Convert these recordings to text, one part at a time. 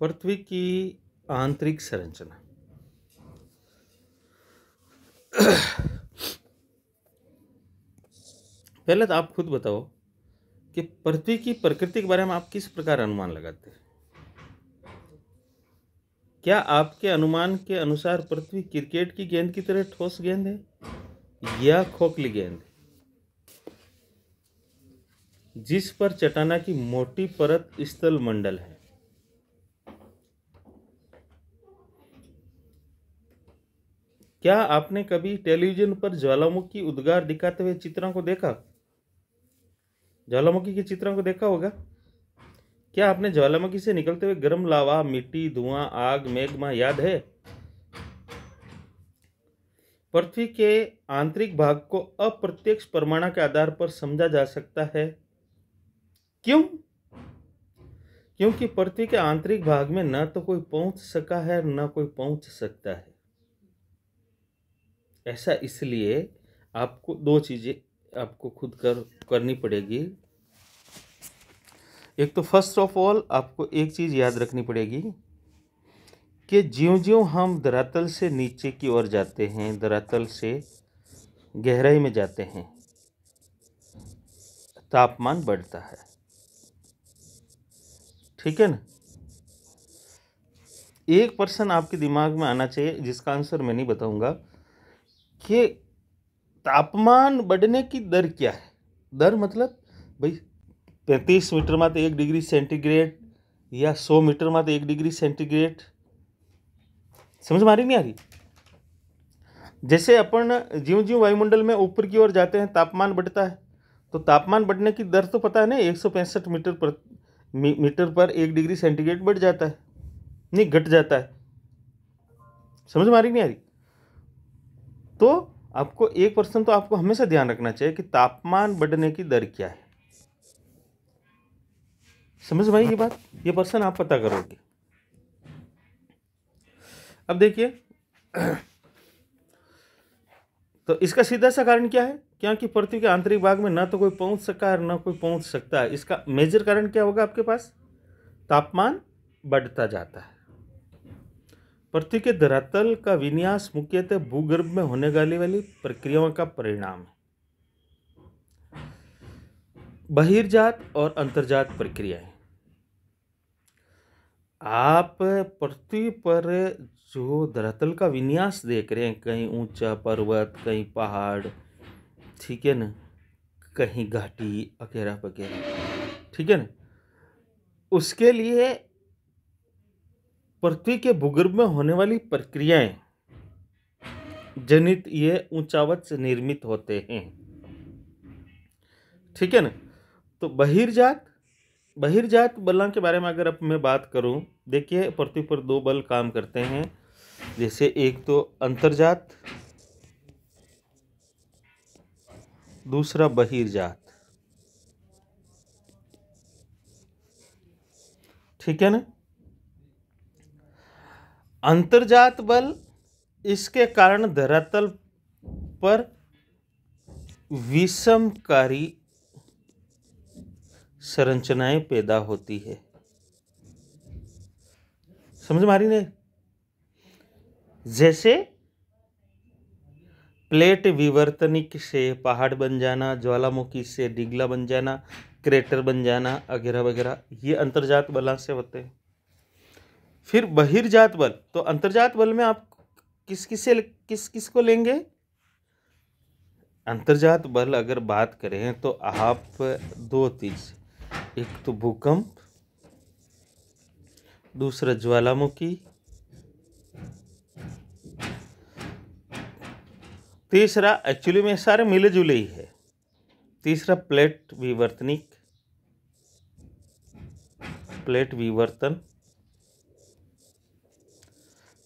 पृथ्वी की आंतरिक संरचना पहले तो आप खुद बताओ कि पृथ्वी की प्रकृति के बारे में आप किस प्रकार अनुमान लगाते हैं क्या आपके अनुमान के अनुसार पृथ्वी क्रिकेट की गेंद की तरह ठोस गेंद है या खोखली गेंद है जिस पर चटाना की मोटी परत स्थल मंडल है क्या आपने कभी टेलीविजन पर ज्वालामुखी उद्गार दिखाते हुए चित्रों को देखा ज्वालामुखी के चित्रों को देखा होगा क्या आपने ज्वालामुखी से निकलते हुए गर्म लावा मिट्टी धुआं आग मेघमा याद है पृथ्वी के आंतरिक भाग को अप्रत्यक्ष परमाणु के आधार पर समझा जा सकता है क्यों क्योंकि पृथ्वी के आंतरिक भाग में न तो कोई पहुंच सका है न कोई पहुंच सकता है ऐसा इसलिए आपको दो चीज़ें आपको खुद कर करनी पड़ेगी एक तो फर्स्ट ऑफ ऑल आपको एक चीज़ याद रखनी पड़ेगी कि ज्यों ज्यों हम धरातल से नीचे की ओर जाते हैं धरातल से गहराई में जाते हैं तापमान बढ़ता है ठीक है ना एक पर्सन आपके दिमाग में आना चाहिए जिसका आंसर मैं नहीं बताऊंगा कि तापमान बढ़ने की दर क्या है दर मतलब भाई पैंतीस मीटर में तो एक डिग्री सेंटीग्रेड या सौ मीटर में तो एक डिग्री सेंटीग्रेड समझ में आ रही नहीं आ रही जैसे अपन ज्यों ज्यों वायुमंडल में ऊपर की ओर जाते हैं तापमान बढ़ता है तो तापमान बढ़ने की दर तो पता है ना एक मीटर पर मी, मीटर पर एक डिग्री सेंटीग्रेड बढ़ जाता है नहीं घट जाता है समझ में आ रही नहीं आ रही तो आपको एक प्रश्न तो आपको हमेशा ध्यान रखना चाहिए कि तापमान बढ़ने की दर क्या है समझ भाई ये बात ये प्रश्न आप पता करोगे अब देखिए तो इसका सीधा सा कारण क्या है क्योंकि पृथ्वी के आंतरिक भाग में ना तो कोई पहुंच सका है ना कोई पहुंच सकता है इसका मेजर कारण क्या होगा आपके पास तापमान बढ़ता जाता है पृथ्वी के धरातल का विन्यास मुख्यतः भूगर्भ में होने वाली वाली प्रक्रियाओं का परिणाम है बहिर्जात और अंतर्जात प्रक्रियाएं आप पृथ्वी पर जो धरातल का विन्यास देख रहे हैं कहीं ऊंचा पर्वत कहीं पहाड़ ठीक है ना कहीं घाटी वगैरह वगैरह ठीक है ना उसके लिए पृथ्वी के भूगर्भ में होने वाली प्रक्रियाएं जनित ये ऊंचावत से निर्मित होते हैं ठीक है ना तो बहिर्जात बहिर्जात बलों के बारे में अगर अब मैं बात करूं देखिए पृथ्वी पर दो बल काम करते हैं जैसे एक तो अंतर्जात दूसरा बहिर्जात ठीक है ना अंतर्जात बल इसके कारण धरातल पर विषमकारी संरचनाएं पैदा होती है समझ मारी ने जैसे प्लेट विवर्तनिक से पहाड़ बन जाना ज्वालामुखी से डिगला बन जाना क्रेटर बन जाना वगैरह वगैरह ये अंतर्जात बला से होते हैं फिर बहिर्जात बल तो अंतर्जात बल में आप किस किस से किस किस को लेंगे अंतर्जात बल अगर बात करें तो आप दो चीज एक तो भूकंप दूसरा ज्वालामुखी तीसरा एक्चुअली में सारे मिले जुले ही है तीसरा प्लेट विवर्तनिक प्लेट विवर्तन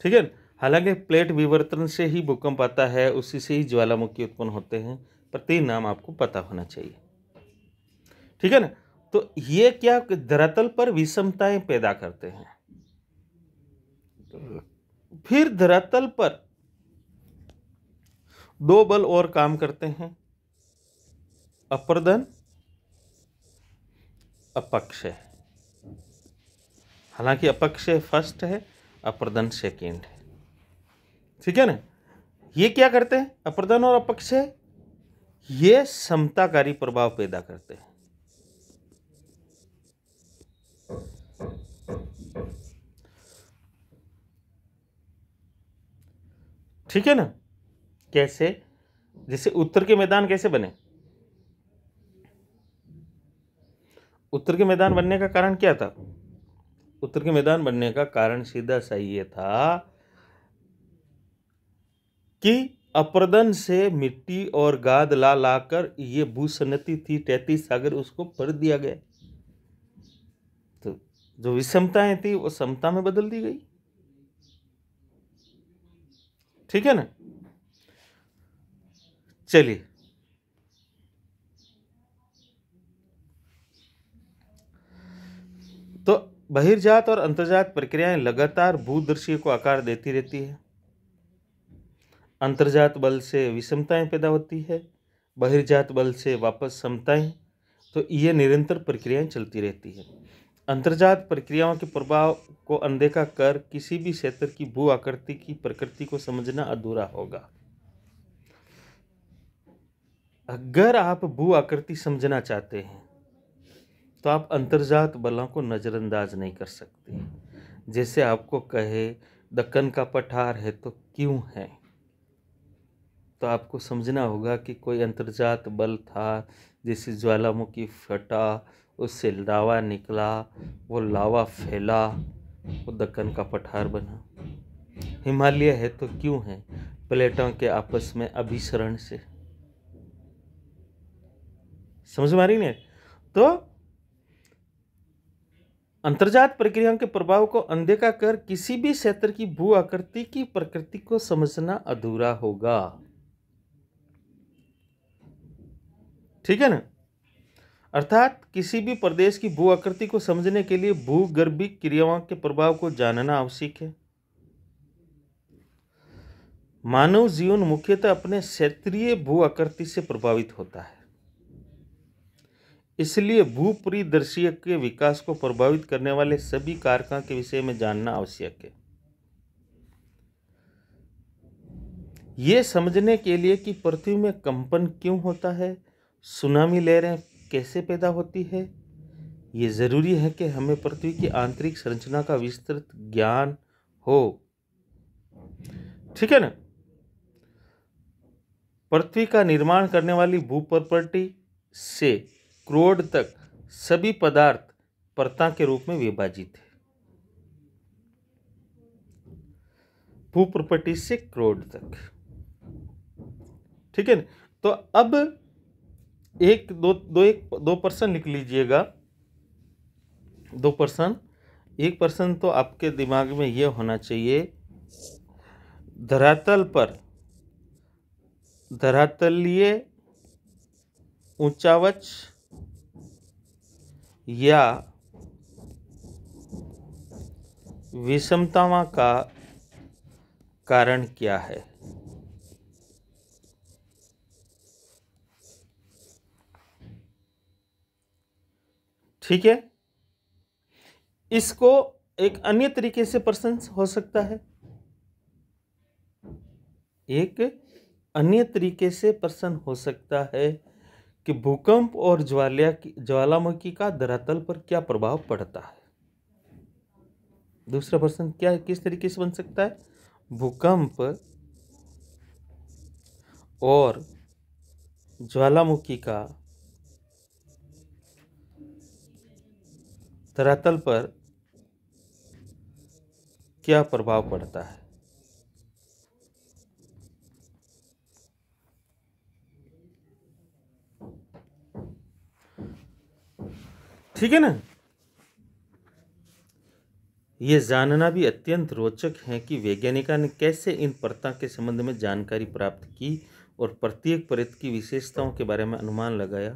ठीक है हालांकि प्लेट विवर्तन से ही भूकंप आता है उसी से ही ज्वालामुखी उत्पन्न होते हैं पर तीन नाम आपको पता होना चाहिए ठीक है ना तो ये क्या धरातल पर विषमताएं पैदा करते हैं फिर धरातल पर दो बल और काम करते हैं अप्रदन अपक्षय हालांकि अपक्षय फर्स्ट है अपर सेकेंड ठीक है ना ये क्या करते हैं अपरदन और अपक्षय ये समताकारी प्रभाव पैदा करते हैं ठीक है ना कैसे जैसे उत्तर के मैदान कैसे बने उत्तर के मैदान बनने का कारण क्या था उत्तर के मैदान बनने का कारण सीधा सा ये था कि अप्रदन से मिट्टी और गाद ला लाकर ये भूसन्नति थी तैतीस सागर उसको पर दिया गया तो जो विषमताएं थी वो समता में बदल दी गई ठीक है ना चलिए बहिर्जात और अंतर्जात प्रक्रियाएं लगातार भूदृश्य को आकार देती रहती है अंतर्जात बल से विषमताएं पैदा होती है बहिर्जात बल से वापस समताएं तो ये निरंतर प्रक्रियाएं चलती रहती है अंतर्जात प्रक्रियाओं के प्रभाव को अनदेखा कर किसी भी क्षेत्र की भू आकृति की प्रकृति को समझना अधूरा होगा अगर आप भू आकृति समझना चाहते हैं तो आप अंतर्जात बलों को नज़रअंदाज नहीं कर सकते जैसे आपको कहे दक्कन का पठार है तो क्यों है तो आपको समझना होगा कि कोई अंतर्जात बल था जैसे ज्वालामुखी फटा उससे लावा निकला वो लावा फैला वो दक्कन का पठार बना हिमालय है तो क्यों है प्लेटों के आपस में अभिसरण से समझ मारी ने तो अंतर्जात प्रक्रियाओं के प्रभाव को अनदेखा कर किसी भी क्षेत्र की भू आकृति की प्रकृति को समझना अधूरा होगा ठीक है ना अर्थात किसी भी प्रदेश की भू आकृति को समझने के लिए भूगर्भिक क्रियाओं के प्रभाव को जानना आवश्यक है मानव जीवन मुख्यतः अपने क्षेत्रीय भू आकृति से प्रभावित होता है इसलिए भूपरिदर्शीय के विकास को प्रभावित करने वाले सभी कारकों के विषय में जानना आवश्यक है ये समझने के लिए कि पृथ्वी में कंपन क्यों होता है सुनामी लहरें कैसे पैदा होती है ये ज़रूरी है कि हमें पृथ्वी की आंतरिक संरचना का विस्तृत ज्ञान हो ठीक है ना पृथ्वी का निर्माण करने वाली भूपर्पर्टी से क्रोड तक सभी पदार्थ परता के रूप में विभाजित है भूप्रपटी से क्रोड तक ठीक है ना तो अब एक दो दो एक दो पर्सन लिख लीजिएगा दो पर्सन एक पर्सन तो आपके दिमाग में यह होना चाहिए धरातल पर धरातलीय ऊंचावच या विषमताओं का कारण क्या है ठीक है इसको एक अन्य तरीके से प्रश्न हो सकता है एक अन्य तरीके से प्रश्न हो सकता है कि भूकंप और ज्वाला ज्वालामुखी का धरातल पर क्या प्रभाव पड़ता है दूसरा प्रश्न क्या किस तरीके से बन सकता है भूकंप और ज्वालामुखी का धरातल पर क्या प्रभाव पड़ता है ठीक है ना ये जानना भी अत्यंत रोचक है कि वैज्ञानिका ने कैसे इन परतों के संबंध में जानकारी प्राप्त की और प्रत्येक परत की विशेषताओं के बारे में अनुमान लगाया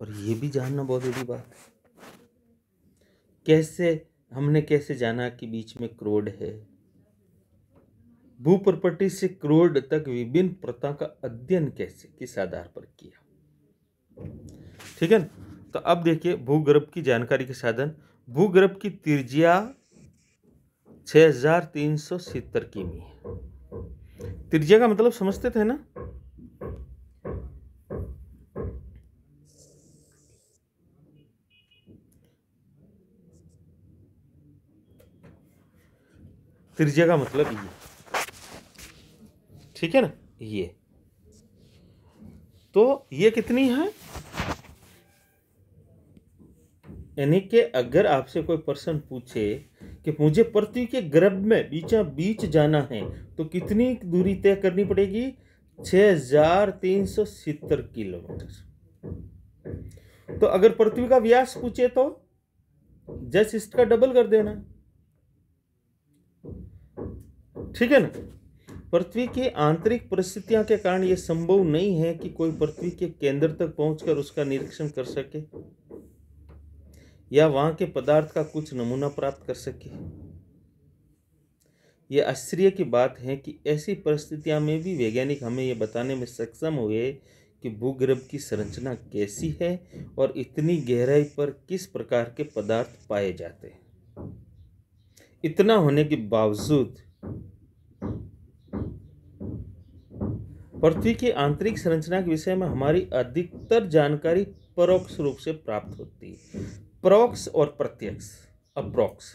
और ये भी जानना बहुत बड़ी बात है कैसे हमने कैसे जाना कि बीच में क्रोड है भूप्रपर्टी से क्रोड तक विभिन्न प्रथा का अध्ययन कैसे किस आधार पर किया ठीक है ना तो अब देखिए भूगर्भ की जानकारी के साधन भूगर्भ की त्रिज्या छह हजार तीन सौ सितर किमी त्रिज्या का मतलब समझते थे ना त्रिज्या का मतलब ये ठीक है ना ये तो ये कितनी है यानी कि अगर आपसे कोई पर्सन पूछे कि मुझे पृथ्वी के गर्भ में बीचा बीच जाना है तो कितनी दूरी तय करनी पड़ेगी छः हजार तीन सौ सितर किलोमीटर तो अगर पृथ्वी का व्यास पूछे तो जस्ट इसका डबल कर देना ठीक है ना पृथ्वी की आंतरिक परिस्थितियां के कारण यह संभव नहीं है कि कोई पृथ्वी के केंद्र तक पहुंचकर उसका निरीक्षण कर सके या वहां के पदार्थ का कुछ नमूना प्राप्त कर सके यह आश्चर्य की बात है कि ऐसी परिस्थितियां में भी वैज्ञानिक हमें यह बताने में सक्षम हुए कि भूगर्भ की संरचना कैसी है और इतनी गहराई पर किस प्रकार के पदार्थ पाए जाते हैं इतना होने के बावजूद पृथ्वी की आंतरिक संरचना के विषय में हमारी अधिकतर जानकारी परोक्ष रूप से प्राप्त होती है प्रोक्स और प्रत्यक्ष अप्रोक्स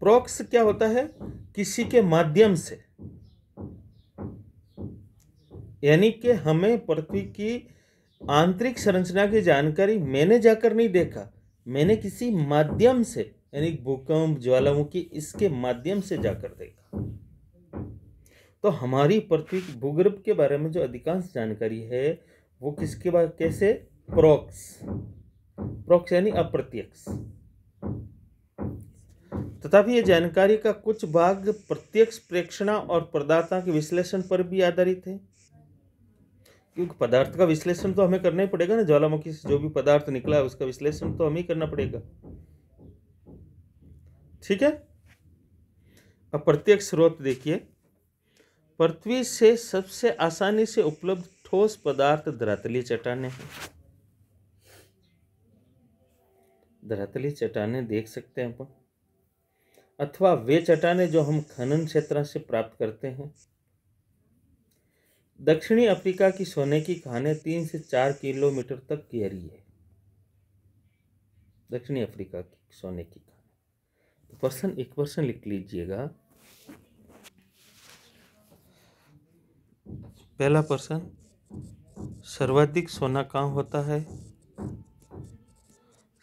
प्रोक्स क्या होता है किसी के माध्यम से यानी कि हमें पृथ्वी की आंतरिक संरचना की जानकारी मैंने जाकर नहीं देखा मैंने किसी माध्यम से यानी भूकंप ज्वालामुखी इसके माध्यम से जाकर देखा तो हमारी पृथ्वी भूगर्भ के बारे में जो अधिकांश जानकारी है वो किसके बाद कैसे प्रोक्स प्रोक्ष यानी अप्रत्यक्ष तथापि यह जानकारी का कुछ भाग प्रत्यक्ष प्रेक्षणा और प्रदाता के विश्लेषण पर भी आधारित है क्योंकि पदार्थ का विश्लेषण तो हमें करना ही पड़ेगा ना ज्वालामुखी से जो भी पदार्थ निकला है उसका विश्लेषण तो हमें ही करना पड़ेगा ठीक है अब प्रत्यक्ष स्रोत देखिए पृथ्वी से सबसे आसानी से उपलब्ध ठोस पदार्थ धरातलीय चट्टाने हैं धरातली चट्टाने देख सकते हैं अपन अथवा वे चट्टाने जो हम खनन क्षेत्र से प्राप्त करते हैं दक्षिणी अफ्रीका की सोने की खाने तीन से चार किलोमीटर तक गहरी है दक्षिणी अफ्रीका की सोने की खाने तो पर्सन एक पर्सन लिख लीजिएगा पहला पर्सन सर्वाधिक सोना कहाँ होता है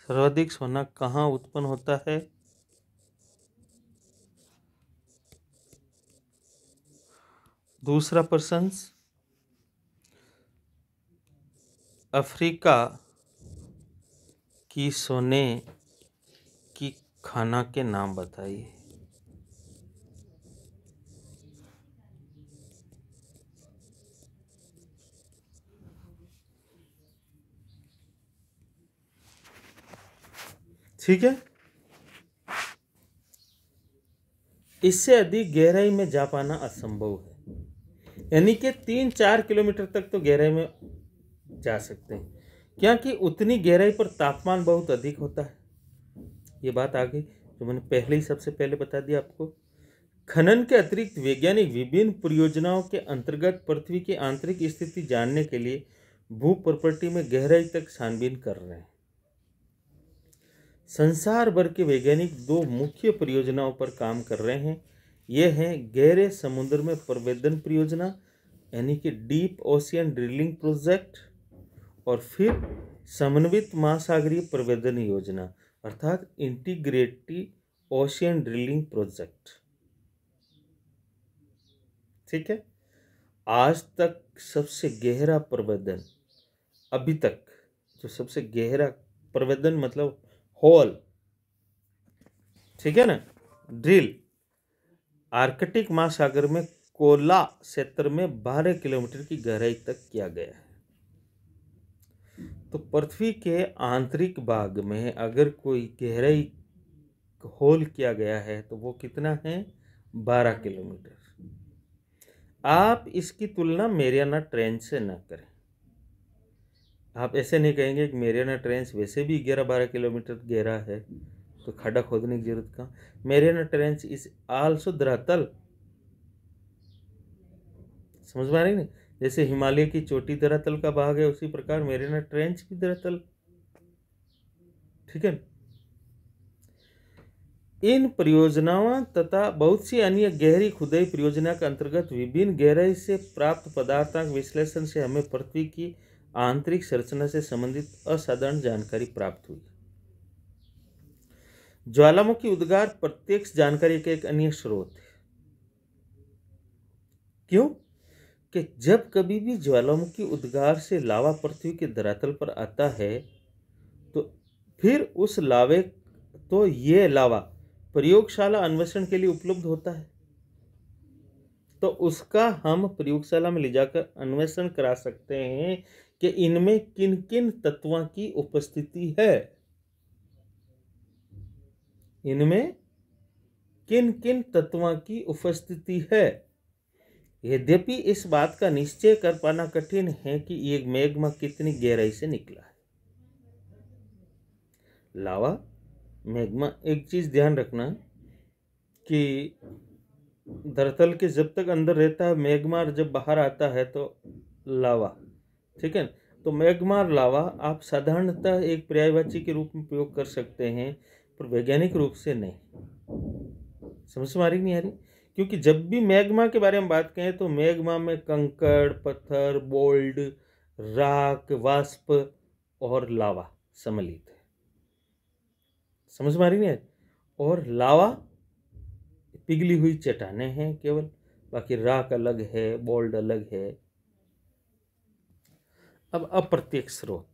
सर्वाधिक सोना कहाँ उत्पन्न होता है दूसरा प्रश्न अफ्रीका की सोने की खाना के नाम बताइए ठीक है इससे अधिक गहराई में जा पाना असंभव है यानी कि तीन चार किलोमीटर तक तो गहराई में जा सकते हैं क्योंकि उतनी गहराई पर तापमान बहुत अधिक होता है ये बात आ गई जो मैंने पहले ही सबसे पहले बता दिया आपको खनन के अतिरिक्त वैज्ञानिक विभिन्न परियोजनाओं के अंतर्गत पृथ्वी की आंतरिक स्थिति जानने के लिए भू प्रॉपर्टी में गहराई तक छानबीन कर रहे हैं संसार भर के वैज्ञानिक दो मुख्य परियोजनाओं पर काम कर रहे हैं ये हैं गहरे समुद्र में प्रवेदन परियोजना यानी कि डीप ओशियन ड्रिलिंग प्रोजेक्ट और फिर समन्वित महासागरीय प्रवेदन योजना अर्थात इंटीग्रेटी ओशियन ड्रिलिंग प्रोजेक्ट ठीक है आज तक सबसे गहरा प्रवेदन अभी तक जो सबसे गहरा प्रवेदन मतलब होल ठीक है ना ड्रिल आर्कटिक महासागर में कोला क्षेत्र में बारह किलोमीटर की गहराई तक किया गया है तो पृथ्वी के आंतरिक भाग में अगर कोई गहराई होल किया गया है तो वो कितना है बारह किलोमीटर आप इसकी तुलना मेरियाना ट्रेन से ना करें आप ऐसे नहीं कहेंगे कि मेरियाना ट्रेंस वैसे भी ग्यारह बारह किलोमीटर गहरा है तो खड्डा खोदने की जरूरत कहाँ मेरियाना ट्रेंस इज आल्सो दरातल समझ में आ रही नहीं जैसे हिमालय की चोटी दरातल का भाग है उसी प्रकार मेरेना ट्रेंच भी दरातल ठीक है इन परियोजनाओं तथा बहुत सी अन्य गहरी खुदाई परियोजना के अंतर्गत विभिन्न गहराई से प्राप्त पदार्थों के विश्लेषण से हमें पृथ्वी की आंतरिक संरचना से संबंधित असाधारण जानकारी प्राप्त हुई ज्वालामुखी उद्गार प्रत्यक्ष जानकारी का एक अन्य स्रोत है क्यों कि जब कभी भी ज्वालामुखी उद्गार से लावा पृथ्वी के धरातल पर आता है तो फिर उस लावे तो ये लावा प्रयोगशाला अन्वेषण के लिए उपलब्ध होता है तो उसका हम प्रयोगशाला में ले जाकर अन्वेषण करा सकते हैं कि इनमें किन किन तत्वों की उपस्थिति है इनमें किन किन तत्वों की उपस्थिति है यद्यपि इस बात का निश्चय कर पाना कठिन है कि ये मैग्मा कितनी गहराई से निकला है लावा मैग्मा एक चीज़ ध्यान रखना कि धरतल के जब तक अंदर रहता है मैग्मा जब बाहर आता है तो लावा ठीक है तो मैग्मा लावा आप साधारणतः एक पर्यायवाची के रूप में प्रयोग कर सकते हैं पर वैज्ञानिक रूप से नहीं समझ में आ रही नहीं आ रही क्योंकि जब भी मैग्मा के बारे में बात करें तो मैग्मा में कंकड़ पत्थर बोल्ड राक वाष्प और लावा सम्मिलित है समझ में आ रही नहीं और लावा पिघली हुई चट्टाने हैं केवल बाकी राख अलग है बोल्ड अलग है अब अप्रत्यक्ष स्रोत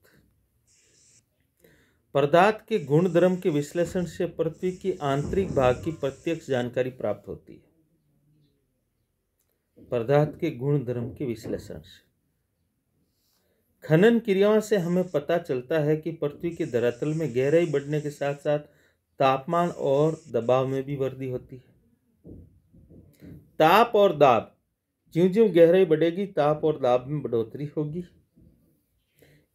पदार्थ के गुण धर्म के विश्लेषण से पृथ्वी की आंतरिक भाग की प्रत्यक्ष जानकारी प्राप्त होती है पदार्थ के गुण धर्म के विश्लेषण से खनन क्रियाओं से हमें पता चलता है कि पृथ्वी के धरातल में गहराई बढ़ने के साथ साथ तापमान और दबाव में भी वृद्धि होती है ताप और दाब ज्यों ज्यों गहराई बढ़ेगी ताप और दाब में बढ़ोतरी होगी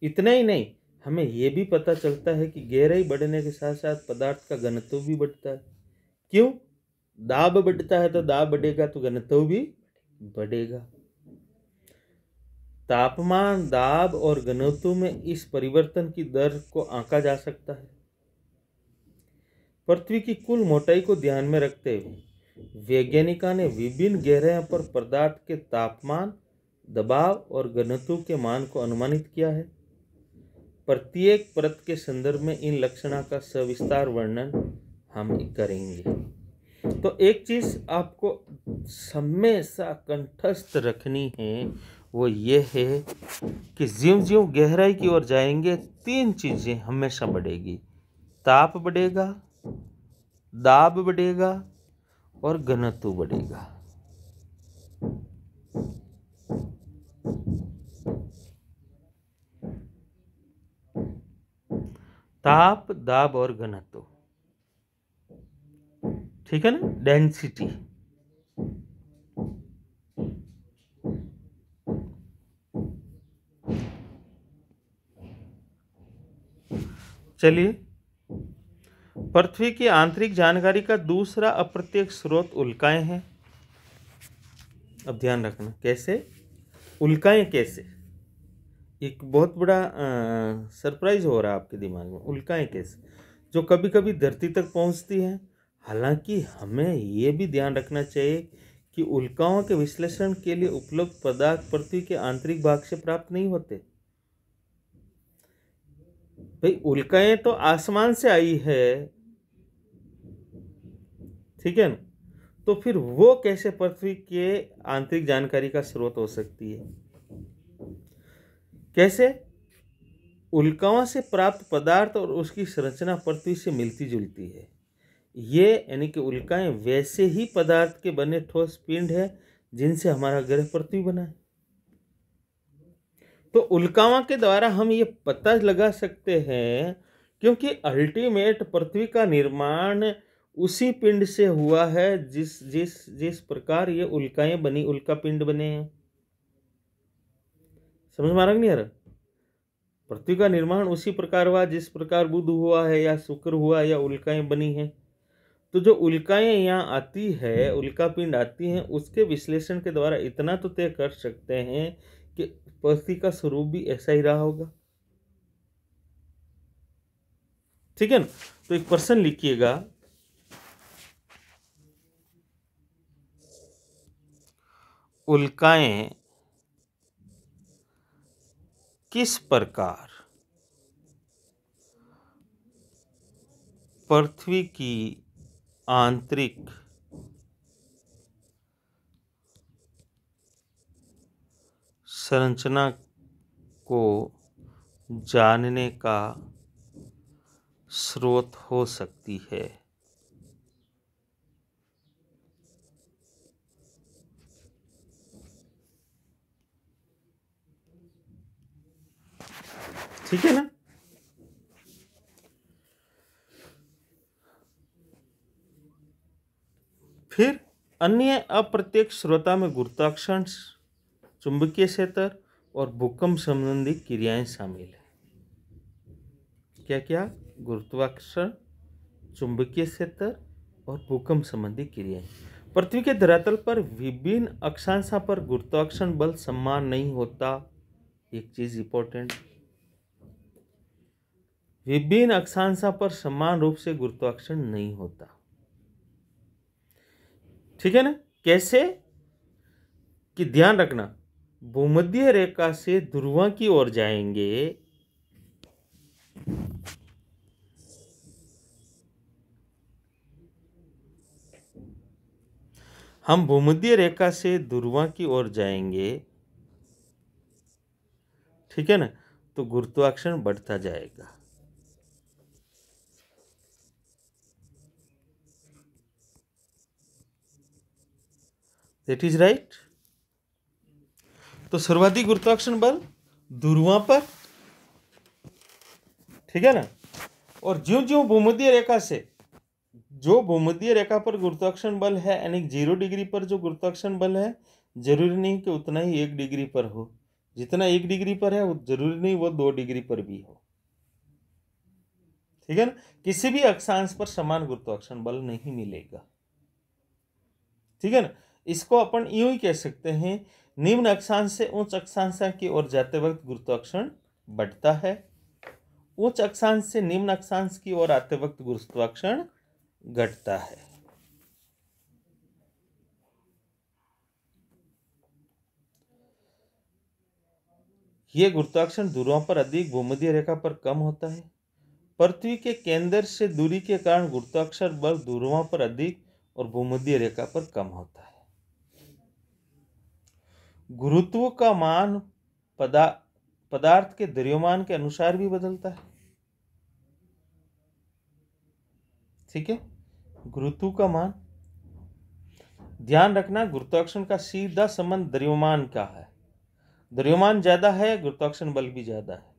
इतना ही नहीं हमें यह भी पता चलता है कि गहराई बढ़ने के साथ साथ पदार्थ का घनत्व भी बढ़ता है क्यों दाब बढ़ता है तो दाब बढ़ेगा तो घनत्व भी बढ़ेगा तापमान दाब और घनत्व में इस परिवर्तन की दर को आंका जा सकता है पृथ्वी की कुल मोटाई को ध्यान में रखते हुए वैज्ञानिका ने विभिन्न गहराइयों पर पदार्थ के तापमान दबाव और घनत्व के मान को अनुमानित किया है प्रत्येक परत के संदर्भ में इन लक्षणा का सविस्तार वर्णन हम करेंगे तो एक चीज़ आपको हमेशा कंठस्थ रखनी है वो ये है कि ज्यों ज्यों गहराई की ओर जाएंगे तीन चीज़ें हमेशा बढ़ेगी ताप बढ़ेगा दाब बढ़ेगा और घनत्व बढ़ेगा ताप दाब और घनत्व ठीक है ना डेंसिटी चलिए पृथ्वी की आंतरिक जानकारी का दूसरा अप्रत्यक्ष स्रोत उल्काएं हैं अब ध्यान रखना कैसे उल्काएं कैसे एक बहुत बड़ा सरप्राइज़ हो रहा है आपके दिमाग में उल्काएं कैसे जो कभी कभी धरती तक पहुंचती हैं हालांकि हमें ये भी ध्यान रखना चाहिए कि उल्काओं के विश्लेषण के लिए उपलब्ध पदार्थ पृथ्वी के आंतरिक भाग से प्राप्त नहीं होते भाई उल्काएं तो आसमान से आई है ठीक है ना तो फिर वो कैसे पृथ्वी के आंतरिक जानकारी का स्रोत हो सकती है कैसे उल्काओं से प्राप्त पदार्थ और उसकी संरचना पृथ्वी से मिलती जुलती है ये यानी कि उल्काएं वैसे ही पदार्थ के बने ठोस पिंड है जिनसे हमारा ग्रह पृथ्वी बना है तो उल्कावा के द्वारा हम ये पता लगा सकते हैं क्योंकि अल्टीमेट पृथ्वी का निर्माण उसी पिंड से हुआ है जिस जिस जिस प्रकार ये उल्काएं बनी उल्का पिंड बने हैं समझ मारा नहीं यार पृथ्वी का निर्माण उसी प्रकार हुआ जिस प्रकार बुध हुआ है या शुक्र हुआ या उल्काएं बनी हैं तो जो उल्काएं यहाँ आती है उल्का पिंड आती हैं उसके विश्लेषण के द्वारा इतना तो तय कर सकते हैं कि पृथ्वी का स्वरूप भी ऐसा ही रहा होगा ठीक है ना तो एक प्रश्न लिखिएगा उल्काएं किस प्रकार पृथ्वी की आंतरिक संरचना को जानने का स्रोत हो सकती है ठीक है ना फिर अन्य अप्रत्यक्ष श्रोता में गुरुत्वाकर्षण चुंबकीय क्षेत्र और भूकंप संबंधी क्रियाएं शामिल है क्या क्या गुरुत्वाकर्षण चुंबकीय क्षेत्र और भूकंप संबंधी क्रियाएं पृथ्वी के धरातल पर विभिन्न अक्षांशा पर गुरुत्वाकर्षण बल सम्मान नहीं होता एक चीज़ इंपॉर्टेंट विभिन्न अक्षांशा पर समान रूप से गुरुत्वाकर्षण नहीं होता ठीक है ना कैसे कि ध्यान रखना भूमध्य रेखा से ध्रुवा की ओर जाएंगे हम भूमध्य रेखा से ध्रुवा की ओर जाएंगे ठीक है ना तो गुरुत्वाकर्षण बढ़ता जाएगा दैट इज राइट तो सर्वाधिक गुरुत्वाकर्षण बल दूरवा पर ठीक है ना और ज्यो ज्यो भूमध्य रेखा से जो भूमध्य रेखा पर गुरुत्वाकर्षण बल है यानी जीरो डिग्री पर जो गुरुत्वाकर्षण बल है जरूरी नहीं कि उतना ही एक डिग्री पर हो जितना एक डिग्री पर है वो जरूरी नहीं वो दो डिग्री पर भी हो ठीक है ना किसी भी अक्षांश पर समान गुरुत्वाकर्षण बल नहीं मिलेगा ठीक है ना इसको अपन यूं ही कह सकते हैं निम्न अक्षांश से उच्च अक्षांश की ओर जाते वक्त गुरुत्वाकर्षण बढ़ता है उच्च अक्षांश से निम्न अक्षांश की ओर आते वक्त गुरुत्वाकर्षण घटता है यह गुरुत्वाकर्षण ध्रुवों पर अधिक भूमध्य रेखा पर कम होता है पृथ्वी के केंद्र से दूरी के कारण गुरुत्वाकर्षण बल ध्रुवों पर अधिक और भूमध्य रेखा पर कम होता है गुरुत्व का मान पदा पदार्थ के द्रव्यमान के अनुसार भी बदलता है ठीक है गुरुत्व का मान ध्यान रखना गुरुत्वाकर्षण का सीधा संबंध द्रव्यमान का है द्रव्यमान ज्यादा है गुरुत्वाकर्षण बल भी ज्यादा है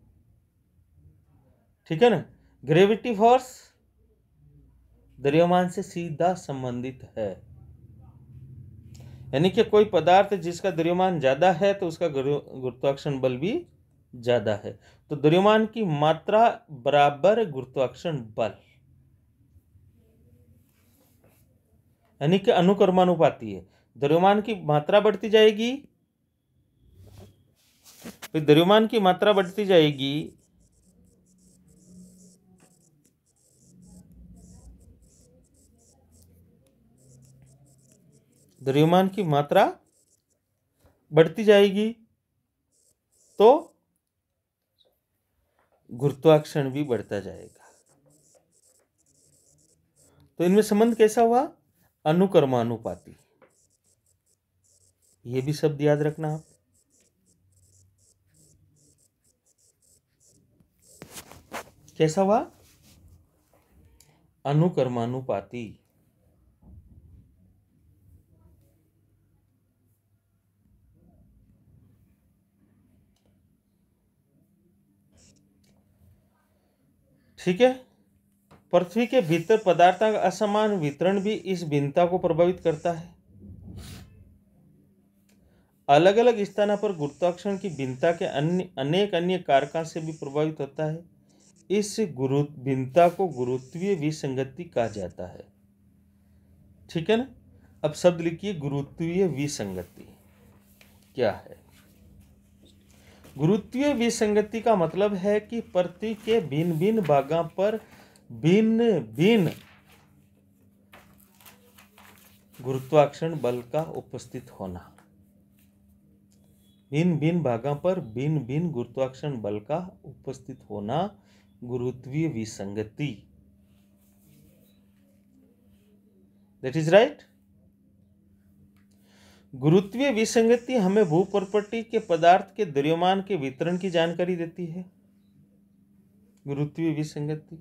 ठीक है ना ग्रेविटी फोर्स द्रव्यमान से सीधा संबंधित है यानी कि कोई पदार्थ जिसका द्रव्यमान ज़्यादा है तो उसका गुरुत्वाकर्षण बल भी ज़्यादा है तो द्रव्यमान की मात्रा बराबर गुरुत्वाकर्षण बल यानी कि अनुकर्मानुपाती है द्रव्यमान की मात्रा बढ़ती जाएगी फिर द्रव्यमान की मात्रा बढ़ती जाएगी द्रव्यमान की मात्रा बढ़ती जाएगी तो गुरुत्वाकर्षण भी बढ़ता जाएगा तो इनमें संबंध कैसा हुआ अनुकर्मानुपाती ये भी शब्द याद रखना आप कैसा हुआ अनुकर्मानुपाती ठीक है पृथ्वी के भीतर पदार्थों का असमान वितरण भी इस भिन्नता को प्रभावित करता है अलग अलग स्थानों पर गुरुत्वाकर्षण की भिन्नता के अन्य अनेक अन्य कारकों से भी प्रभावित होता है इस गुरु भिन्नता को गुरुत्वीय विसंगति कहा जाता है ठीक है ना अब शब्द लिखिए गुरुत्वीय विसंगति क्या है गुरुत्वीय विसंगति का मतलब है कि पृथ्वी के भिन्न भिन्न भागों पर भिन्न भिन्न गुरुत्वाकर्षण बल का उपस्थित होना भिन्न भिन्न भागों पर भिन्न भिन्न गुरुत्वाकर्षण बल का उपस्थित होना गुरुत्वीय विसंगति दैट इज राइट गुरुत्वीय विसंगति हमें भू प्रॉपर्टी के पदार्थ के द्रव्यमान के वितरण की जानकारी देती है गुरुत्वीय विसंगति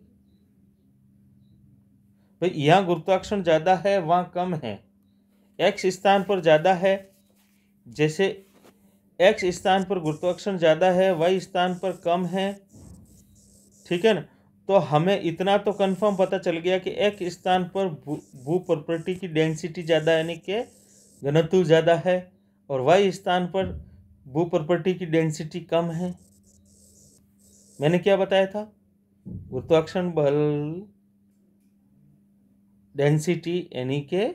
भाई यहाँ गुरुत्वाकर्षण ज़्यादा है वहां कम है एक्स स्थान पर ज़्यादा है जैसे एक्स स्थान पर गुरुत्वाकर्षण ज़्यादा है वाई स्थान पर कम है ठीक है ना तो हमें इतना तो कंफर्म पता चल गया कि एक स्थान पर भू प्रॉपर्टी की डेंसिटी ज़्यादा यानी कि घनत्व ज़्यादा है और वाई स्थान पर भू प्रॉपर्टी की डेंसिटी कम है मैंने क्या बताया था गुरुत्वाकर्षण बल डेंसिटी यानी के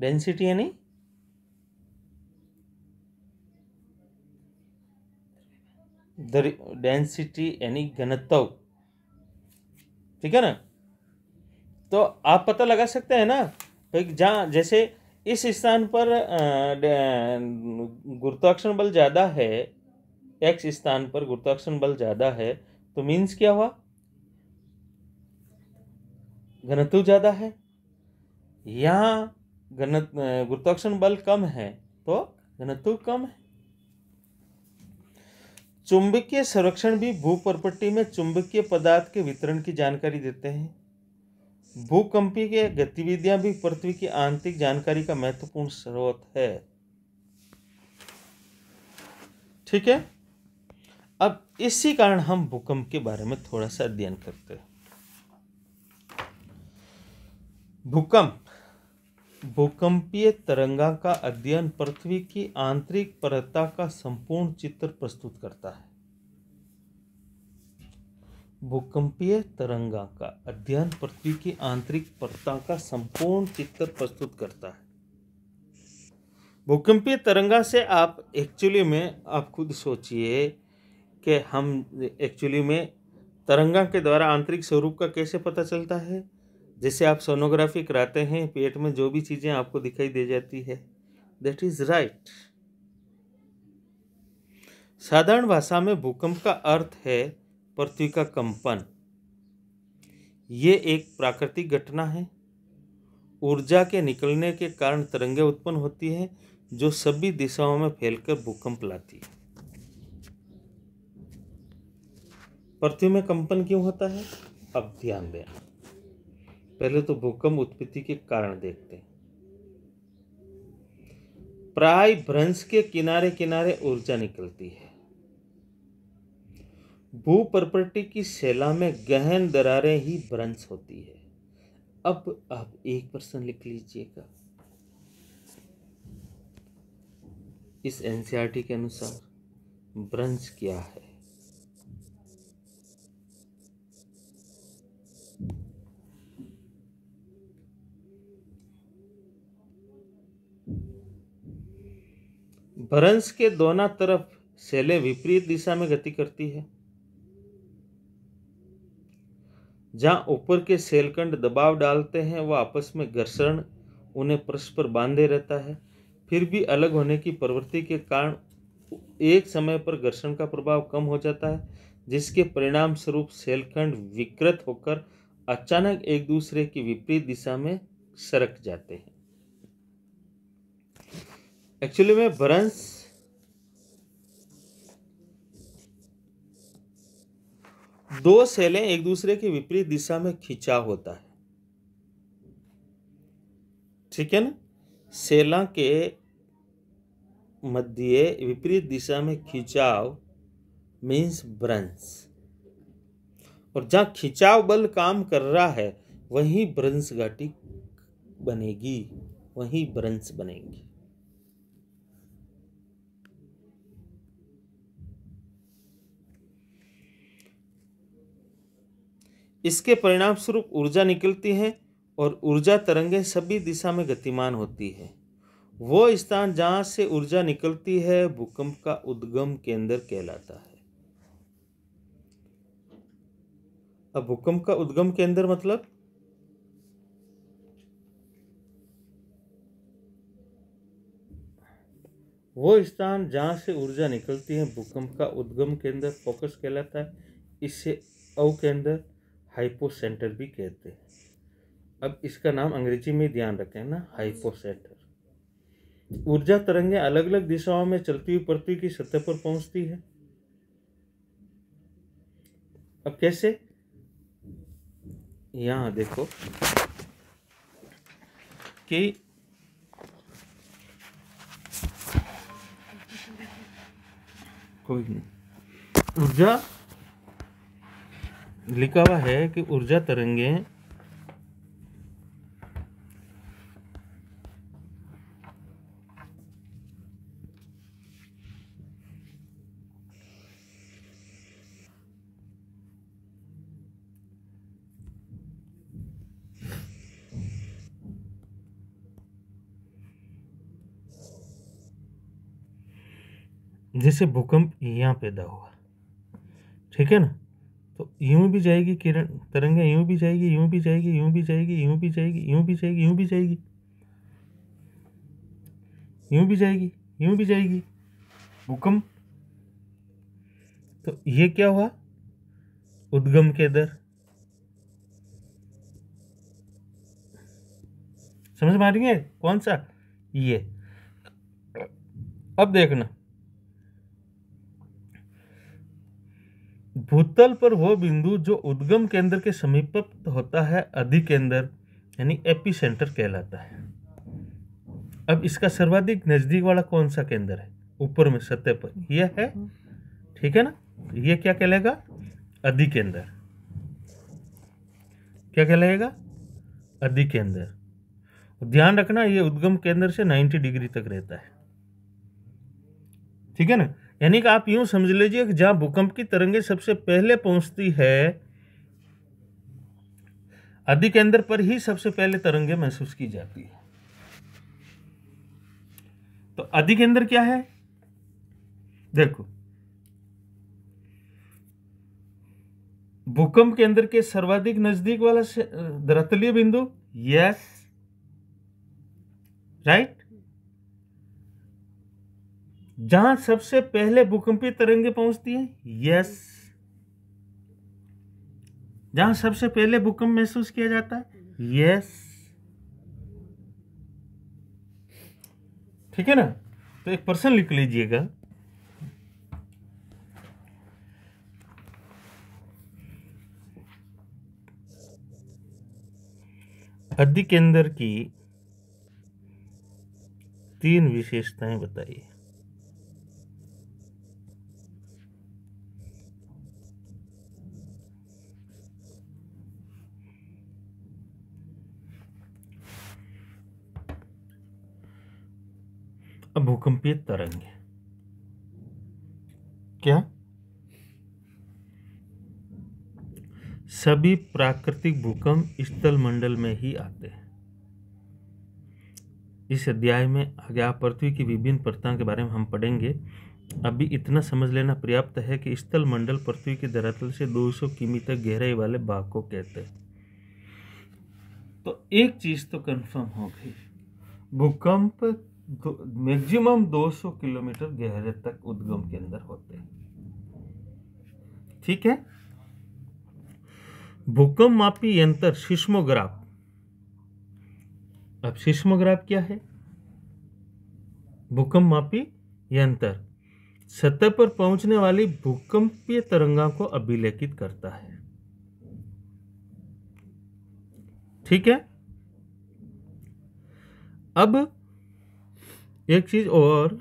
डेंसिटी यानी डेंसिटी यानी घनत्व ठीक है ना तो आप पता लगा सकते हैं ना जहाँ जैसे इस स्थान पर गुरुत्वाकर्षण बल ज़्यादा है एक्स स्थान पर गुरुत्वाकर्षण बल ज़्यादा है तो मीन्स क्या हुआ घनत्व ज़्यादा है यहाँ घनत गुरुत्वाकर्षण बल कम है तो घनत्व कम है चुंबकीय संरक्षण भी भूपर्पट्टी में चुंबकीय पदार्थ के वितरण की जानकारी देते हैं भूकंपीय गतिविधियां भी पृथ्वी की आंतरिक जानकारी का महत्वपूर्ण स्रोत है ठीक है अब इसी कारण हम भूकंप के बारे में थोड़ा सा अध्ययन करते हैं भूकंप भूकंपीय तरंगा का अध्ययन पृथ्वी की आंतरिक परता का संपूर्ण चित्र प्रस्तुत करता है भूकंपीय तरंगा का अध्ययन पृथ्वी की आंतरिक परता का संपूर्ण चित्र प्रस्तुत करता है भूकंपीय तरंगा से आप एक्चुअली में आप खुद सोचिए कि हम एक्चुअली में तरंगा के द्वारा आंतरिक स्वरूप का कैसे पता चलता है जैसे आप सोनोग्राफी कराते हैं पेट में जो भी चीज़ें आपको दिखाई दे जाती है दैट इज़ राइट साधारण भाषा में भूकंप का अर्थ है पृथ्वी का कंपन ये एक प्राकृतिक घटना है ऊर्जा के निकलने के कारण तरंगे उत्पन्न होती हैं जो सभी दिशाओं में फैलकर भूकंप लाती है पृथ्वी में कंपन क्यों होता है अब ध्यान दें पहले तो भूकंप उत्पत्ति के कारण देखते हैं प्राय भ्रंश के किनारे किनारे ऊर्जा निकलती है भू प्रपर्टी की शैला में गहन दरारें ही भ्रंश होती है अब आप एक प्रश्न लिख लीजिएगा इस एनसीईआरटी के अनुसार भ्रंश क्या है भ्रंश के दोनों तरफ शैले विपरीत दिशा में गति करती है जहाँ ऊपर के सेलकंड दबाव डालते हैं वह आपस में घर्षण उन्हें परस्पर बांधे रहता है फिर भी अलग होने की प्रवृत्ति के कारण एक समय पर घर्षण का प्रभाव कम हो जाता है जिसके परिणाम स्वरूप सेलखंड विकृत होकर अचानक एक दूसरे की विपरीत दिशा में सरक जाते हैं एक्चुअली में भ्रंश दो सेलें एक दूसरे की विपरीत दिशा में खिंचा होता है ठीक है ना सेला के मध्य विपरीत दिशा में खिंचाव मीन्स ब्रंश और जहाँ खिंचाव बल काम कर रहा है वहीं ब्रंश घाटी बनेगी वहीं ब्रंश बनेगी इसके परिणाम स्वरूप ऊर्जा निकलती है और ऊर्जा तरंगें सभी दिशा में गतिमान होती है वो स्थान जहाँ से ऊर्जा निकलती है भूकंप का उद्गम केंद्र कहलाता है अब भूकंप का उद्गम केंद्र मतलब वो स्थान जहाँ से ऊर्जा निकलती है भूकंप का उद्गम केंद्र फोकस कहलाता है इससे अव केंद्र हाइपोसेंटर भी कहते हैं अब इसका नाम अंग्रेजी में ध्यान रखें ना हाइपोसेंटर ऊर्जा तरंगें अलग अलग दिशाओं में चलती हुई पृथ्वी की सतह पर पहुंचती है अब कैसे यहां देखो कि कोई नहीं ऊर्जा लिखा हुआ है कि ऊर्जा तरंगे जैसे भूकंप यहाँ पैदा हुआ ठीक है ना यूं भी जाएगी किरण तरंगे यूं भी जाएगी यूं भी जाएगी यूं भी जाएगी यूं भी जाएगी यूं भी जाएगी यूं भी जाएगी यूं भी जाएगी यूं भी जाएगी भूकंप तो ये क्या हुआ उद्गम के दर समझ पा रही है कौन सा ये अब देखना भूतल पर वह बिंदु जो उद्गम केंद्र के समीप होता है अधिकेंद्र यानी एपी सेंटर कहलाता है अब इसका सर्वाधिक नज़दीक वाला कौन सा केंद्र है ऊपर में सतह पर यह है ठीक है ना यह क्या कहलाएगा अधिकेंद्र क्या कहलाएगा अधिकेंद्र ध्यान रखना यह उद्गम केंद्र से 90 डिग्री तक रहता है ठीक है ना यानी कि आप यूँ समझ लीजिए कि जहाँ भूकंप की तरंगें सबसे पहले पहुँचती है अधि केंद्र पर ही सबसे पहले तरंगे महसूस की जाती है तो अधि केंद्र क्या है देखो भूकंप केंद्र के सर्वाधिक नजदीक वाला धरातलीय बिंदु यस राइट जहां सबसे पहले भूकंपीय तरंगे पहुंचती है यस जहां सबसे पहले भूकंप महसूस किया जाता है यस ठीक है ना तो एक प्रश्न लिख लीजिएगा अधिकेंद्र की तीन विशेषताएं बताइए भूकंपीय तरंग क्या सभी प्राकृतिक भूकंप स्थल मंडल में ही आते हैं इस अध्याय में आगे आप पृथ्वी की विभिन्न प्रथा के बारे में हम पढ़ेंगे अभी इतना समझ लेना पर्याप्त है कि स्थल मंडल पृथ्वी के धरातल से 200 किमी तक गहराई वाले भाग को कहते हैं तो एक चीज़ तो कंफर्म हो गई भूकंप मैक्सिमम 200 किलोमीटर गहरे तक उद्गम के अंदर होते हैं ठीक है भूकंप मापी यंत्र सिस्मोग्राफ अब सिस्मोग्राफ क्या है भूकंप मापी यंत्र सतह पर पहुंचने वाली भूकंपीय तरंगा को अभिलेखित करता है ठीक है अब एक चीज़ और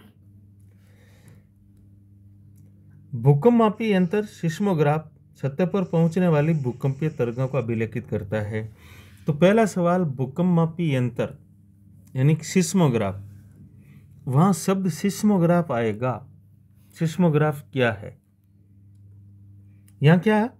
भूकंप मापी यंत्र सिस्मोग्राफ सतह पर पहुंचने वाली भूकंपीय तरंगों को अभिलेखित करता है तो पहला सवाल भूकंप मापी यंत्र यानी सिस्मोग्राफ वहां शब्द सिस्मोग्राफ आएगा सिस्मोग्राफ क्या है यहाँ क्या है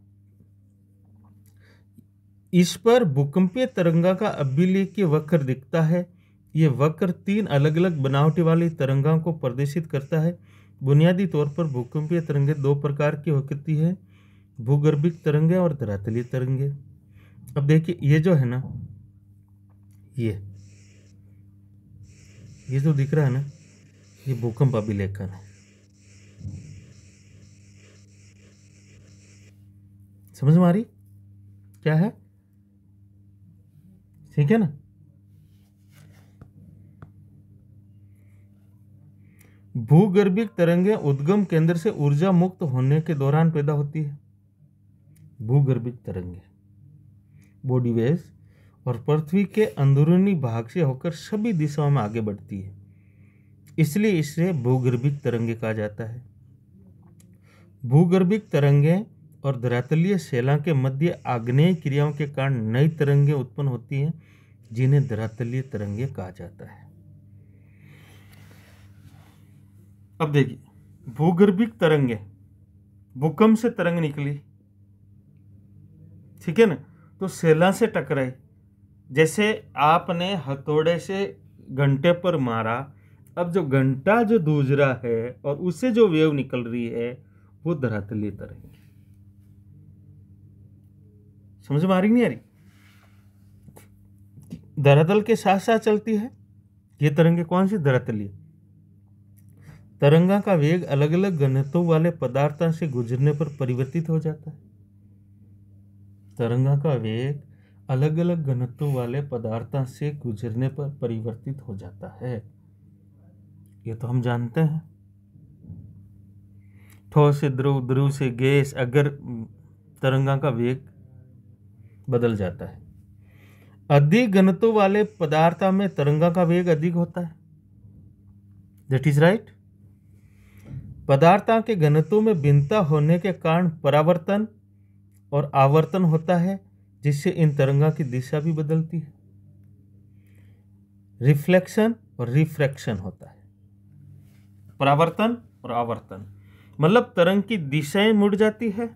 इस पर भूकंपीय तरंगा का अभिलेखीय वक्र दिखता है ये वक्र तीन अलग अलग बनावटी वाली तरंगाओं को प्रदर्शित करता है बुनियादी तौर पर भूकंपीय तरंगें दो प्रकार की होती है भूगर्भिक तरंगें और धरातलीय तरंगें अब देखिए ये जो है ना ये ये जो दिख रहा है ना ये भूकंप अभिलेखन है समझ में आ रही क्या है ठीक है ना भूगर्भिक तरंगे उद्गम केंद्र से ऊर्जा मुक्त होने के दौरान पैदा होती है भूगर्भिक तरंगे बॉडी वेव्स और पृथ्वी के अंदरूनी भाग से होकर सभी दिशाओं में आगे बढ़ती है इसलिए इसे भूगर्भिक तरंगे कहा जाता है भूगर्भिक तरंगे और धरातलीय शैला के मध्य आग्नेय क्रियाओं के कारण नई तरंगे उत्पन्न होती हैं जिन्हें धरातलीय तरंगे कहा जाता है अब देखिए भूगर्भिक तरंगे भूकंप से तरंग निकली ठीक है ना तो सेला से टकराई जैसे आपने हथौड़े से घंटे पर मारा अब जो घंटा जो दूजरा है और उससे जो वेव निकल रही है वो धरातली तरंग समझ में आ रही नहीं आ रही धरातल के साथ साथ चलती है ये तरंगे कौन सी है तरंगा का वेग अलग अलग घनत्व वाले पदार्थों से गुजरने पर परिवर्तित हो जाता है तरंगा का वेग अलग अलग घनत्व वाले पदार्थों से गुजरने पर परिवर्तित हो जाता है ये तो हम जानते हैं ठोस से ध्रुव ध्रुव से गैस अगर तरंगा का वेग बदल जाता है अधिक घनत्व वाले पदार्थ में तरंगा का वेग अधिक होता है दैट इज राइट पदार्थों के घनत्व में भिन्नता होने के कारण परावर्तन और आवर्तन होता है जिससे इन तरंगा की दिशा भी बदलती है रिफ्लेक्शन और रिफ्रैक्शन होता है परावर्तन और आवर्तन मतलब तरंग की दिशाएं मुड़ जाती है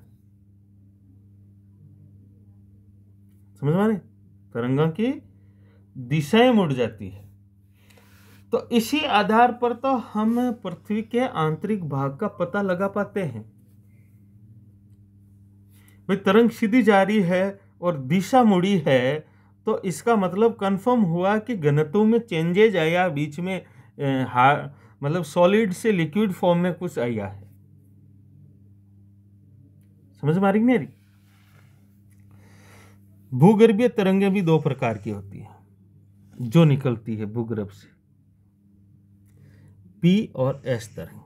समझ माने तरंगा की दिशाएं मुड़ जाती है तो इसी आधार पर तो हम पृथ्वी के आंतरिक भाग का पता लगा पाते हैं भाई तरंग सीधी जा रही है और दिशा मुड़ी है तो इसका मतलब कंफर्म हुआ कि घनत्व में चेंजेज आया बीच में हा मतलब सॉलिड से लिक्विड फॉर्म में कुछ आया है समझ मारी आ रही मेरी भूगर्भीय तरंगे भी दो प्रकार की होती हैं जो निकलती है भूगर्भ से पी और एस तरंग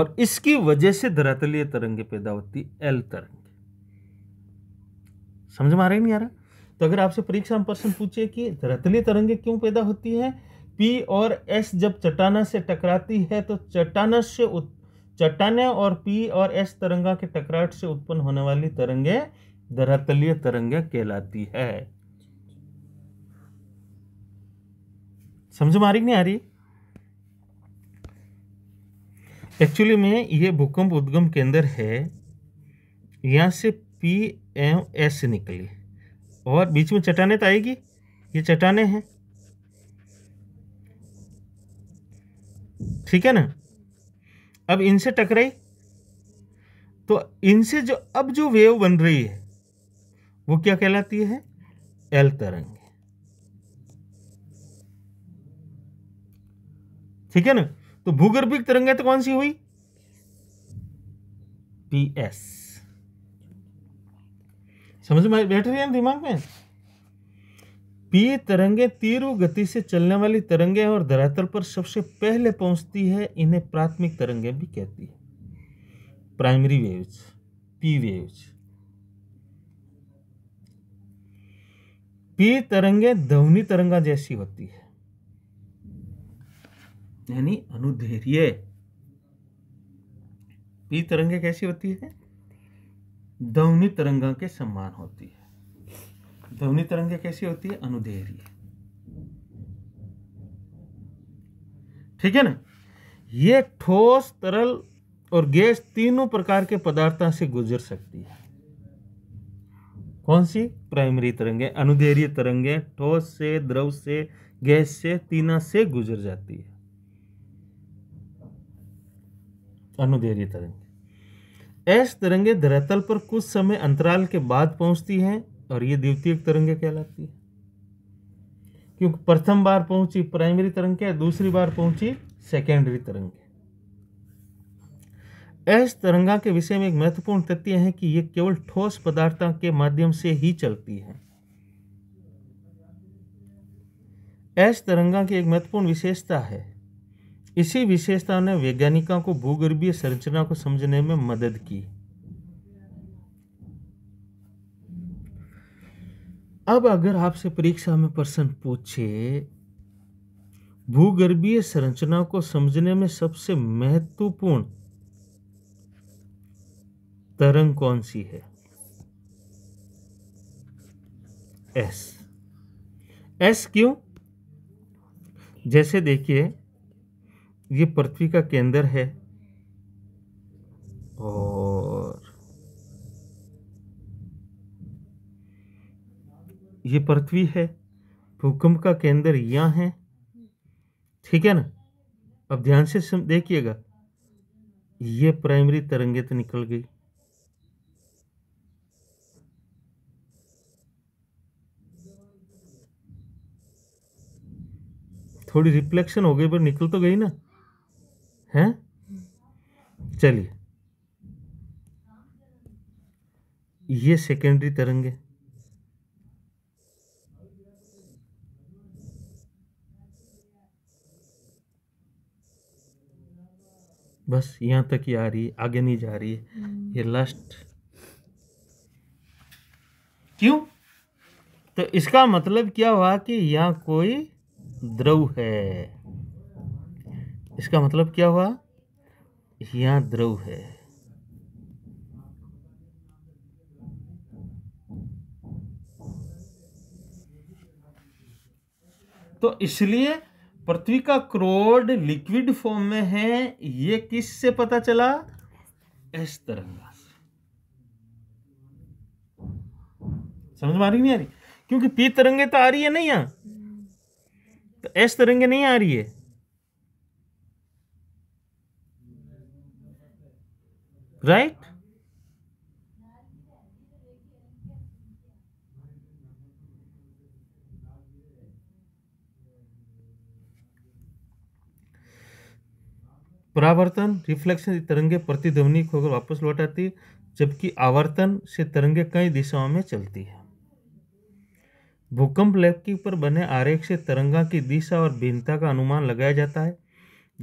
और इसकी वजह से धरातलीय तरंग पैदा होती एल तरंग समझ में आ रही नहीं आ रहा तो अगर आपसे परीक्षा में प्रश्न पूछे कि धरातलीय तरंगे क्यों पैदा होती है पी और एस जब चट्टाना से टकराती है तो चट्टाना से चट्टाने और पी और एस तरंगा के टकराट से उत्पन्न होने वाली तरंगे धरातलीय तरंगे कहलाती है समझ में आ रही नहीं आ रही एक्चुअली में ये भूकंप उद्गम केंद्र है यहाँ से पी एम एस निकली और बीच में चट्टाने तो आएगी ये चट्टाने हैं ठीक है ना अब इनसे टकराई तो इनसे जो अब जो वेव बन रही है वो क्या कहलाती है एल तरंग ठीक है ना तो भूगर्भिक तरंगें तो कौन सी हुई पी एस समझ में बैठ रही है दिमाग में पी तरंगे तीव्र गति से चलने वाली तरंगे और धरातल पर सबसे पहले पहुंचती है इन्हें प्राथमिक तरंगे भी कहती है primary waves P waves P तरंगे ध्वनि तरंगा जैसी होती है यानी अनुधैर्य तरंगे कैसी होती है ध्वनि तरंगा के सम्मान होती है ध्वनि तरंगे कैसी होती है अनुधैर्य ठीक है ना ये ठोस तरल और गैस तीनों प्रकार के पदार्थों से गुजर सकती है कौन सी प्राइमरी तरंगे अनुधेरीय तरंगे ठोस से द्रव से गैस से तीना से गुजर जाती है अनुदेरी तरंग ऐश तरंगे धरातल पर कुछ समय अंतराल के बाद पहुंचती हैं और ये द्वितीय तरंगे कहलाती है क्योंकि प्रथम बार पहुंची प्राइमरी तरंग है दूसरी बार पहुंची सेकेंडरी तरंग ऐश तरंगा के विषय में एक महत्वपूर्ण तथ्य है कि यह केवल ठोस पदार्थ के माध्यम से ही चलती है ऐश तरंगा की एक महत्वपूर्ण विशेषता है इसी विशेषता ने वैज्ञानिकों को भूगर्भीय संरचना को समझने में मदद की अब अगर आपसे परीक्षा में प्रश्न पूछे भूगर्भीय संरचना को समझने में सबसे महत्वपूर्ण तरंग कौन सी है एस एस क्यों जैसे देखिए ये पृथ्वी का केंद्र है और ये पृथ्वी है भूकंप का केंद्र यहाँ है ठीक है ना अब ध्यान से देखिएगा ये प्राइमरी तरंगे तो निकल गई थोड़ी रिफ्लेक्शन हो गई पर निकल तो गई ना हैं चलिए ये सेकेंडरी तरंगे बस यहाँ तक ही आ रही है आगे नहीं जा रही है हम्म। ये लास्ट क्यों तो इसका मतलब क्या हुआ कि यहाँ कोई द्रव है इसका मतलब क्या हुआ यहाँ द्रव है तो इसलिए पृथ्वी का क्रोड लिक्विड फॉर्म में है ये किस से पता चला एस तरंगा समझ में आ रही नहीं आ रही क्योंकि पी तरंगे तो आ रही है नहीं यहां तो एस तरंगे नहीं आ रही है राइट परावर्तन रिफ्लेक्शन तरंगे प्रतिध्वनि होकर वापस लौट आती है जबकि आवर्तन से तरंगे कई दिशाओं में चलती है भूकंप लैब के ऊपर बने आरेख से तरंगा की दिशा और भिन्नता का अनुमान लगाया जाता है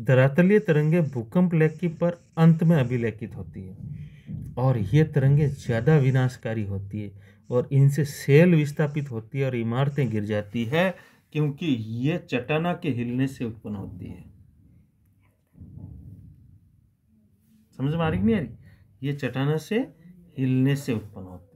धरातलीय तरंगे भूकंप लैक्की पर अंत में अभिलेखित होती है और ये तरंगे ज़्यादा विनाशकारी होती है और इनसे सेल विस्थापित होती है और इमारतें गिर जाती है क्योंकि ये चटाना के हिलने से उत्पन्न होती है समझ में आ रही नहीं आ रही ये चटाना से हिलने से उत्पन्न होती है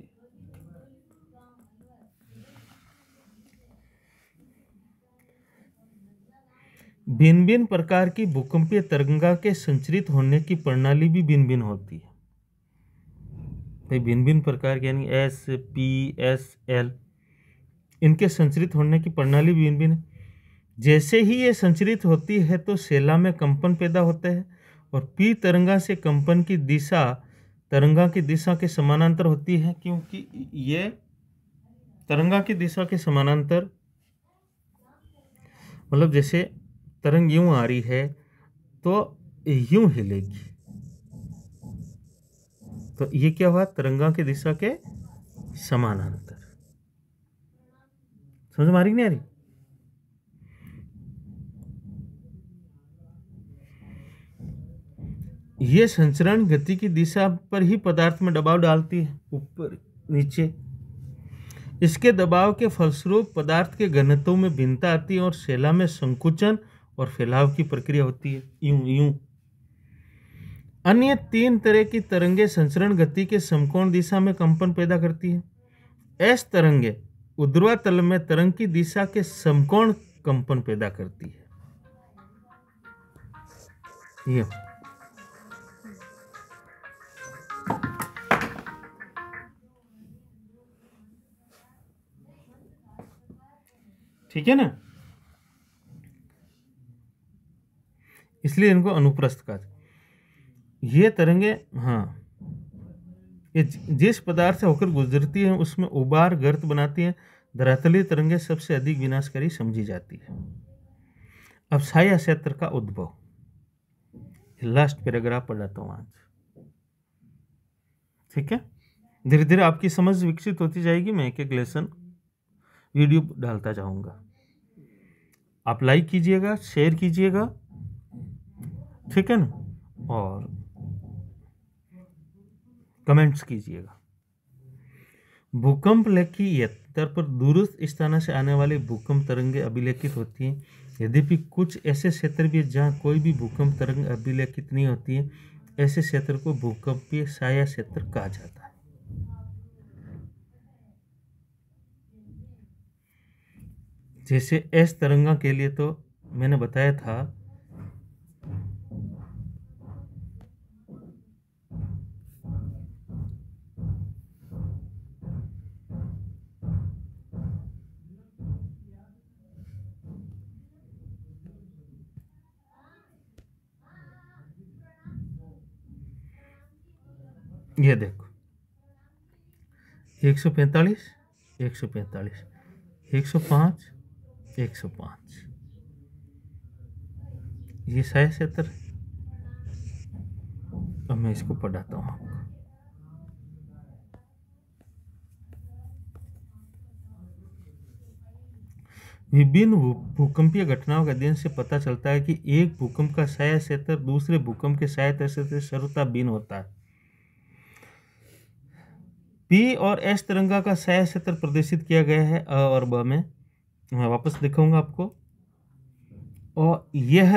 भिन्न भिन्न प्रकार की भूकंपीय तरंगा के संचरित होने की प्रणाली भी भिन्न भिन्न होती है भाई भिन्न भिन्न प्रकार के यानी एस पी एस एल इनके संचरित होने की प्रणाली भिन्न भिन्न है जैसे ही ये संचरित होती है तो सेला में कंपन पैदा होते हैं और पी तरंगा से कंपन की दिशा तरंगा की दिशा के समानांतर होती है क्योंकि ये तरंगा की दिशा के समानांतर मतलब जैसे तरंग यूं आ रही है तो यूं हिलेगी तो ये क्या हुआ तरंगा की दिशा के समानांतर समझ में आ रही नहीं आ रही ये संचरण गति की दिशा पर ही पदार्थ में दबाव डालती है ऊपर नीचे इसके दबाव के फलस्वरूप पदार्थ के घनत्व में भिन्नता आती है और शैला में संकुचन और फैलाव की प्रक्रिया होती है यूं यूं अन्य तीन तरह की तरंगे संचरण गति के समकोण दिशा में कंपन पैदा करती है एस तरंगे उद्रवा तल में तरंग की दिशा के समकोण कंपन पैदा करती है ये ठीक है ना इसलिए इनको अनुप्रस्थ कहा ये तरंगे हाँ ये जिस पदार्थ से होकर गुजरती हैं उसमें उबार गर्त बनाती हैं धरातलीय तरंगे सबसे अधिक विनाशकारी समझी जाती है अब साया क्षेत्र का उद्भव लास्ट पैराग्राफ पढ़ाता हूँ आज ठीक है धीरे धीरे आपकी समझ विकसित होती जाएगी मैं एक एक लेसन वीडियो डालता जाऊंगा आप लाइक कीजिएगा शेयर कीजिएगा ठीक है ना और कमेंट्स कीजिएगा भूकंप यत्तर पर दूरस्थ स्थानों से आने वाले भूकंप तरंगे अभिलेखित होती हैं यद्यपि कुछ ऐसे क्षेत्र भी जहां जहाँ कोई भी भूकंप तरंग अभिलेखित नहीं होती है ऐसे क्षेत्र को भूकंपीय साया क्षेत्र कहा जाता है जैसे एस तरंगा के लिए तो मैंने बताया था ये देखो एक सौ पैंतालीस एक सौ पैंतालीस एक सौ पाँच एक सौ पाँच ये साया सत्तर अब मैं इसको पढ़ाता हूँ आपको विभिन्न भूकंपीय घटनाओं का अध्ययन से पता चलता है कि एक भूकंप का साया क्षेत्र दूसरे भूकंप के साया क्षेत्र से सर्वता भिन्न होता है पी और एस तिरंगा का सह क्षेत्र प्रदर्शित किया गया है अ और ब में मैं वापस दिखाऊंगा आपको और यह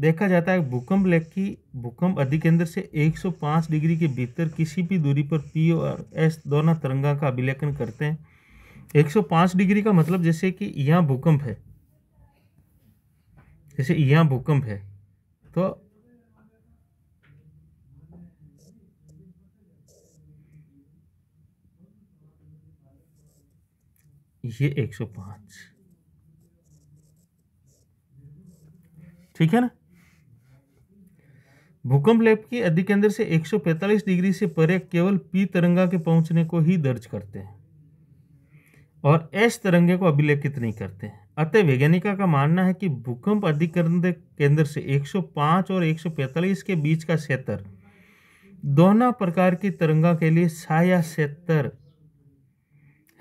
देखा जाता है भूकंप लेक की भूकंप अधिकेंद्र से 105 डिग्री के भीतर किसी भी दूरी पर पी और एस दोनों तिरंगा का अभिलेखन करते हैं 105 डिग्री का मतलब जैसे कि यहाँ भूकंप है जैसे यहाँ भूकंप है तो ये 105 ठीक है ना भूकंप लैब की अधिक केंद्र से 145 डिग्री से परे केवल पी तरंगा के पहुंचने को ही दर्ज करते हैं और एस तरंगे को अभिलेखित नहीं करते अतः वैज्ञानिका का मानना है कि भूकंप अधिकरण केंद्र से 105 और 145 के बीच का क्षेत्र दोनों प्रकार की तरंगा के लिए छाया क्षेत्र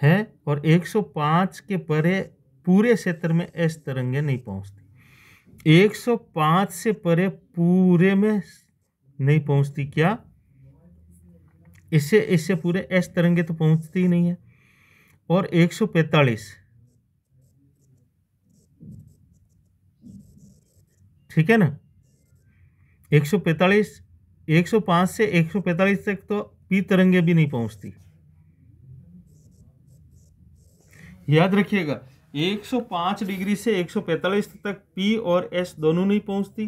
है और 105 के परे पूरे क्षेत्र में एस तरंगे नहीं पहुंचती 105 से परे पूरे में नहीं पहुंचती क्या इससे इससे पूरे एस तरंगे तो पहुंचती ही नहीं है और 145 ठीक है ना 145 105 से 145 तक तो पी तरंगे भी नहीं पहुंचती याद रखिएगा 105 डिग्री से 145 तक पी और एस दोनों नहीं पहुंचती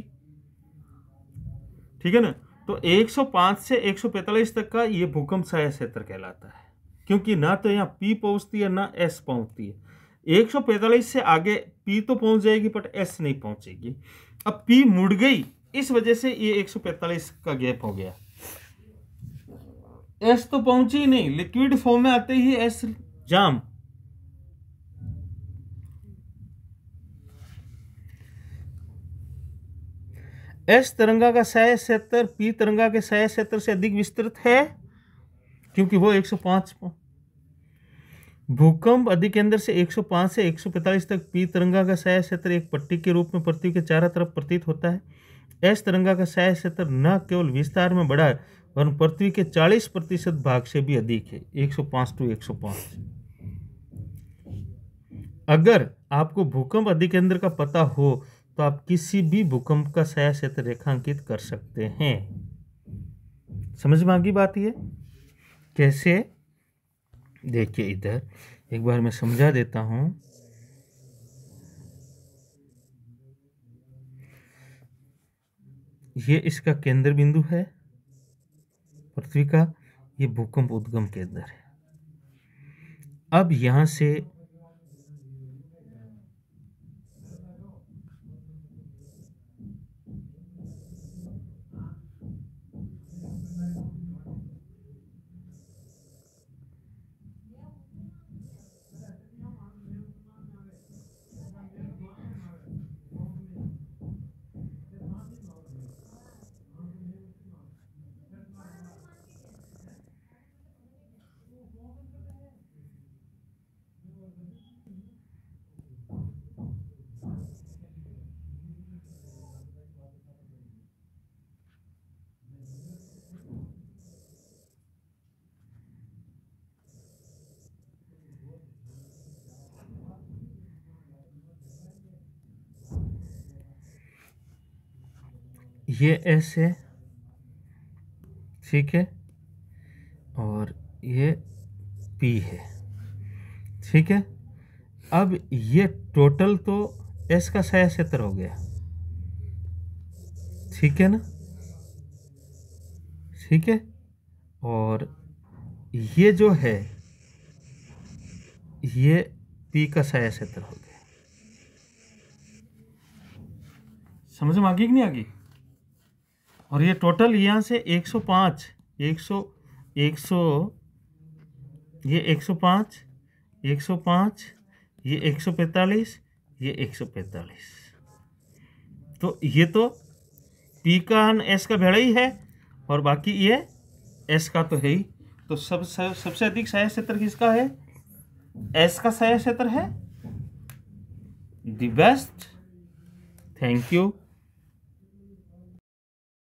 ठीक है ना तो 105 से 145 तक का ये भूकंप सहाय क्षेत्र कहलाता है क्योंकि ना तो यहाँ P पहुंचती है ना S पहुंचती है 145 से आगे पी तो पहुंच जाएगी बट एस नहीं पहुंचेगी अब पी मुड़ गई इस वजह से ये 145 का गैप हो गया एस तो पहुंची ही नहीं लिक्विड फॉर्म में आते ही एस जाम एस तरंगा का साय क्षेत्र पी तरंगा के साय क्षेत्र से अधिक विस्तृत है क्योंकि वो 105 भूकंप अधिकेंद्र से 105 से 145 तक पी तरंगा का साय क्षेत्र एक पट्टी के रूप में पृथ्वी के चारों तरफ प्रतीत होता है एस तरंगा का साय क्षेत्र न केवल विस्तार में बड़ा है वरन पृथ्वी के 40 प्रतिशत भाग से भी अधिक है 105 टू 105 अगर आपको भूकंप अधिकेंद्र का पता हो तो आप किसी भी भूकंप का सया क्षेत्र रेखांकित कर सकते हैं समझ में आगे बात ये कैसे देखिए इधर एक बार मैं समझा देता हूं ये इसका केंद्र बिंदु है पृथ्वी का ये भूकंप उद्गम केंद्र है अब यहां से ये एस है ठीक है और ये पी है ठीक है अब ये टोटल तो एस का साया सत्तर हो गया ठीक है ना ठीक है और ये जो है ये पी का साया सत्तर हो गया समझ में आ गई कि नहीं आ गई और ये टोटल यहाँ से 105 100 100 ये 105 105 ये 145 ये 145 तो ये तो पी का एस का भेड़ा ही है और बाकी ये एस का तो है ही तो सब, सब सबसे अधिक सहायक क्षेत्र किसका है एस का सहायक क्षेत्र है दी बेस्ट थैंक यू